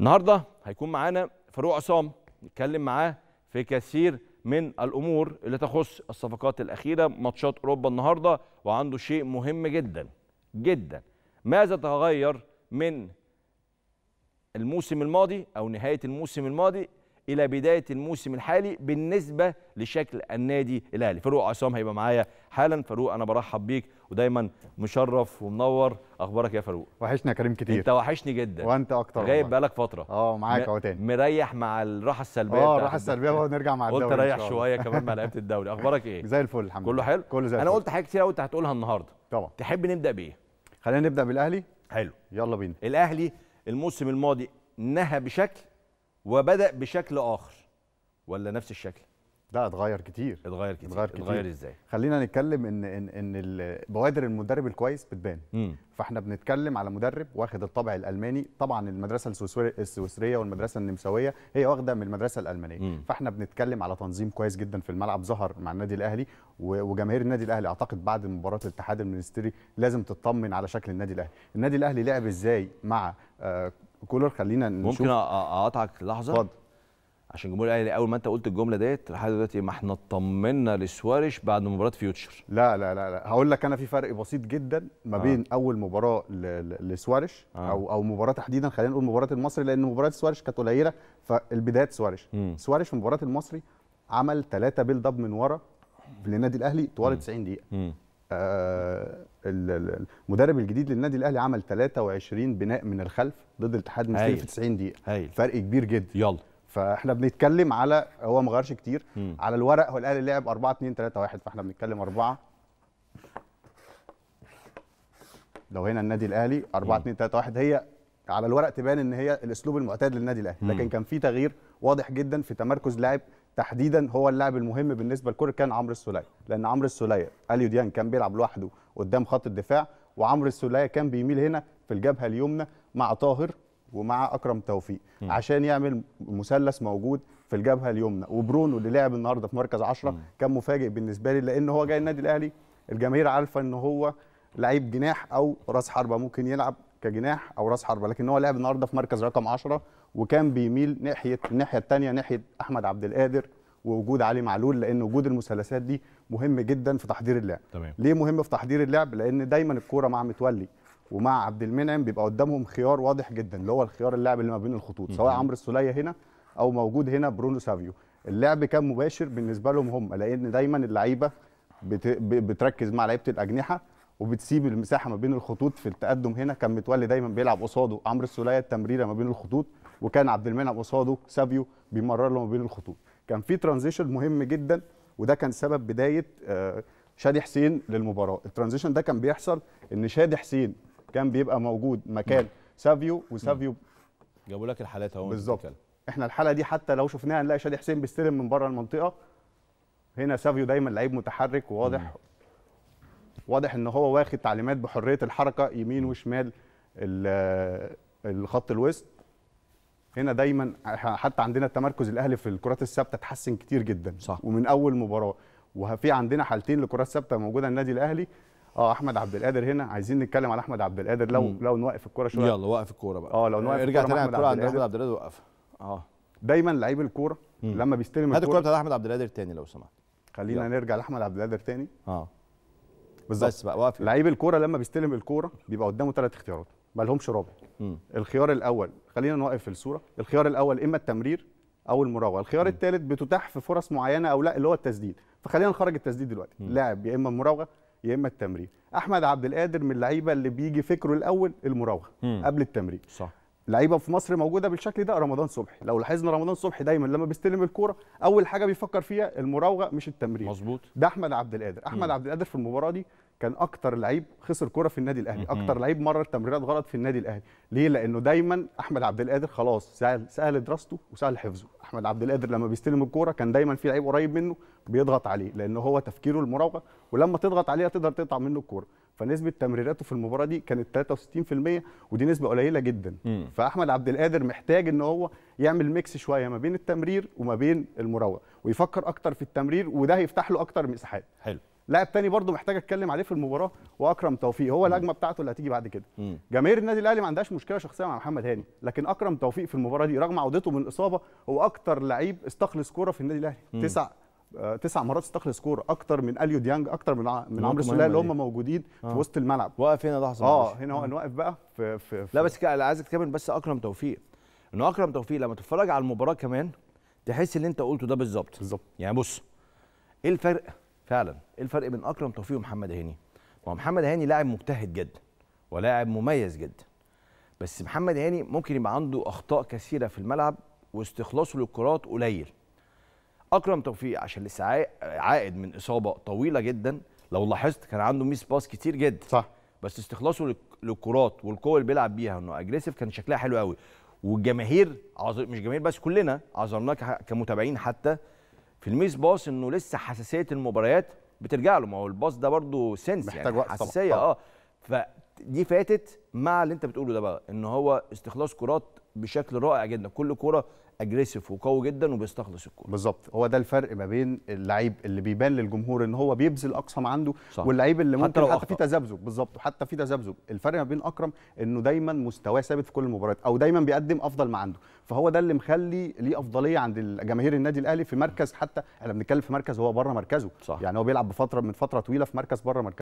النهارده هيكون معانا فاروق عصام نتكلم معاه في كثير من الامور اللي تخص الصفقات الاخيره ماتشات اوروبا النهارده وعنده شيء مهم جدا جدا ماذا تغير من الموسم الماضي او نهايه الموسم الماضي الى بدايه الموسم الحالي بالنسبه لشكل النادي الاهلي فاروق عصام هيبقى معايا حالا فاروق انا برحب بيك ودايما مشرف ومنور اخبارك يا فاروق وحشنا يا كريم كتير انت وحشني جدا وانت اكتر غايب بقالك فتره اه معاك اهو تاني مريح مع الراحه السلبيه اه الراحه السلبيه بقى نرجع مع الدوري قلت ريح شويه كمان مع لعيبه الدوري اخبارك ايه زي الفل الحمد لله كله حلو كله زي انا قلت حاجات كتير قوي انت هتقولها النهارده طبعا تحب نبدا بايه خلينا نبدا بالاهلي حلو يلا بينا الاهلي الموسم الماضي نهى بشكل وبدا بشكل اخر ولا نفس الشكل لا اتغير كتير اتغير كتير اتغير, كتير. اتغير ازاي خلينا نتكلم ان ان ان بوادر المدرب الكويس بتبان مم. فاحنا بنتكلم على مدرب واخد الطابع الالماني طبعا المدرسه السويسريه والمدرسه النمساويه هي واخده من المدرسه الالمانيه مم. فاحنا بنتكلم على تنظيم كويس جدا في الملعب ظهر مع النادي الاهلي وجماهير النادي الاهلي اعتقد بعد مباراه الاتحاد المنستري لازم تطمن على شكل النادي الاهلي النادي الاهلي لعب ازاي مع آه، كولر خلينا نشوف ممكن اقاطعك لحظه اتفضل عشان جمهور الاهلي اول ما انت قلت الجمله ديت لحد دلوقتي ما احنا اطمنا لسواريش بعد مباراه فيوتشر لا لا لا, لا. هقول لك انا في فرق بسيط جدا ما آه. بين آه. اول مباراه لسواريش آه. او او مباراه تحديدا خلينا نقول مباراه المصري لان مباراه سواريش كانت قليله فالبدايات سواريش سواريش في مباراه المصري عمل ثلاثه بيلد اب من ورا للنادي الاهلي طوال 90 دقيقه آه المدرب الجديد للنادي الاهلي عمل 23 بناء من الخلف ضد الاتحاد المصري في 90 دقيقه هايل. فرق كبير جدا يلا فاحنا بنتكلم على هو ما غيرش كتير م. على الورق هو الاهلي لعب 4 2 3 1 فاحنا بنتكلم 4 لو هنا النادي الاهلي 4 2 3 1 هي على الورق تبان ان هي الاسلوب المعتاد للنادي الاهلي لكن كان في تغيير واضح جدا في تمركز لاعب تحديدا هو اللاعب المهم بالنسبه لكره كان عمرو السوليه لان عمرو السوليه اليو ديان كان بيلعب لوحده قدام خط الدفاع وعمرو السوليه كان بيميل هنا في الجبهه اليمنى مع طاهر ومع اكرم توفيق م. عشان يعمل مثلث موجود في الجبهه اليمنى وبرونو اللي لعب النهارده في مركز 10 كان مفاجئ بالنسبه لي لان هو جاي النادي الاهلي الجماهير عارفه ان هو لعيب جناح او راس حربه ممكن يلعب كجناح او راس حربه لكن هو لعب النهارده في مركز رقم 10 وكان بيميل ناحيه الناحيه الثانيه ناحيه احمد عبد القادر ووجود علي معلول لان وجود المثلثات دي مهم جدا في تحضير اللعب تمام. ليه مهم في تحضير اللعب لان دايما الكوره مع متولي ومع عبد المنعم بيبقى قدامهم خيار واضح جدا اللي هو الخيار اللاعب اللي ما بين الخطوط سواء عمرو السوليه هنا او موجود هنا برونو سافيو اللعب كان مباشر بالنسبه لهم هم لان دايما اللعيبه بتركز مع لعيبه الاجنحه وبتسيب المساحه ما بين الخطوط في التقدم هنا كان متولي دايما بيلعب قصاده عمرو السوليه التمريره ما بين الخطوط وكان عبد المنعم قصاده سافيو بيمرر له ما بين الخطوط كان في ترانزيشن مهم جدا وده كان سبب بدايه آه، شادي حسين للمباراه الترانزيشن ده كان بيحصل ان شادي حسين كان بيبقى موجود مكان سافيو وسافيو جابوا لك الحالات اهو بالظبط احنا الحاله دي حتى لو شفناها هنلاقي شادي حسين بيستلم من بره المنطقه هنا سافيو دايما لعيب متحرك وواضح مم. واضح ان هو واخد تعليمات بحريه الحركه يمين وشمال آه، الخط الوسط هنا دايما حتى عندنا التمركز الاهلي في الكرات الثابته اتحسن كتير جدا صح. ومن اول مباراه وفي عندنا حالتين لكرات ثابته موجوده النادي الاهلي اه احمد عبد القادر هنا عايزين نتكلم على احمد عبد القادر لو مم. لو نوقف الكوره شويه يلا وقف الكوره بقى اه لو نوقف ارجع تاني على الكوره عند احمد عبد القادر وقفها اه دايما لعيب الكوره لما بيستلم الكوره هات الكوره بتاعت احمد عبد القادر تاني لو سمحت خلينا يلا. نرجع لاحمد عبد القادر تاني اه بالظبط بس بقى واقف لعيب الكوره لما بيستلم الكوره بيبقى قدامه ثلاث اختيارات ما لهمش رابع الخيار الاول خلينا نوقف في الصوره الخيار الاول اما التمرير او المراوغه الخيار الثالث بتتاح في فرص معينه او لا اللي هو التسديد فخلينا نخرج التسديد دلوقتي لاعب يا اما المراوغه يا اما التمرير احمد عبد القادر من اللعيبه اللي بيجي فكره الاول المراوغه قبل التمرير صح لعيبه في مصر موجوده بالشكل ده رمضان صبحي لو لاحظنا رمضان صبحي دايما لما بيستلم الكوره اول حاجه بيفكر فيها المراوغه مش التمرير مظبوط ده احمد عبد القادر احمد عبد القادر في المباراه دي كان اكتر لعيب خسر كره في النادي الاهلي اكتر لعيب مرر تمريرات غلط في النادي الاهلي ليه لانه دايما احمد عبد القادر خلاص سهل سهل دراسته وسهل حفظه احمد عبد القادر لما بيستلم الكوره كان دايما في لعيب قريب منه بيضغط عليه لان هو تفكيره المراوغه ولما تضغط عليه تقدر تقطع منه الكوره فنسبه تمريراته في المباراه دي كانت 63% ودي نسبه قليله جدا فاحمد عبد القادر محتاج ان هو يعمل ميكس شويه ما بين التمرير وما بين المراوغه ويفكر اكتر في التمرير وده هيفتح له اكتر مساحات حلو لاعب تاني برضه محتاج اتكلم عليه في المباراه واكرم توفيق هو الهجمه بتاعته اللي هتيجي بعد كده جماهير النادي الاهلي ما عندهاش مشكله شخصيه مع محمد هاني لكن اكرم توفيق في المباراه دي رغم عودته من الاصابه هو اكتر لعيب استخلص كوره في النادي الاهلي تسع آه، تسع مرات استخلص كوره اكتر من اليو ديانج اكتر من من عمرو سوليه اللي هم موجودين آه. في وسط الملعب واقف هنا لحظه اه هنا هو واقف بقى في, في, في لا بس انا عايزك تكمل بس اكرم توفيق انه اكرم توفيق لما تتفرج على المباراه كمان تحس اللي انت قلته ده بالظبط بالظبط يعني بص ايه الفرق فعلا ايه الفرق بين اكرم توفيق ومحمد هاني ما هو محمد هاني لاعب مجتهد جدا ولاعب مميز جدا بس محمد هاني ممكن يبقى عنده اخطاء كثيره في الملعب واستخلاصه للكرات قليل اكرم توفيق عشان لسه عائد من اصابه طويله جدا لو لاحظت كان عنده ميس باس كتير جدا صح بس استخلاصه للكرات والقوه اللي بيلعب بيها انه اجريسيف كان شكلها حلو قوي والجماهير عظ... مش جماهير بس كلنا عذرناه كمتابعين حتى في الميس باص انه لسه حساسيه المباريات بترجع له ما هو الباص ده برضه سنس يعني حساسيه اه دي فاتت مع اللي انت بتقوله ده بقى ان هو استخلاص كرات بشكل رائع جدا كل كوره اجريسيف وقوي جدا وبيستخلص الكوره بالظبط هو ده الفرق ما بين اللعيب اللي بيبان للجمهور ان هو بيبذل اقصى ما عنده صح. واللعيب اللي ممكن حتى, لو حتى في تذبذب بالظبط حتى في تذبذب الفرق ما بين اكرم انه دايما مستواه ثابت في كل المباريات او دايما بيقدم افضل ما عنده فهو ده اللي مخلي ليه افضليه عند جماهير النادي الاهلي في مركز حتى احنا بنتكلم في مركز هو بره مركزه صح. يعني هو بيلعب بفتره من فتره طويله في مركز بره مركزه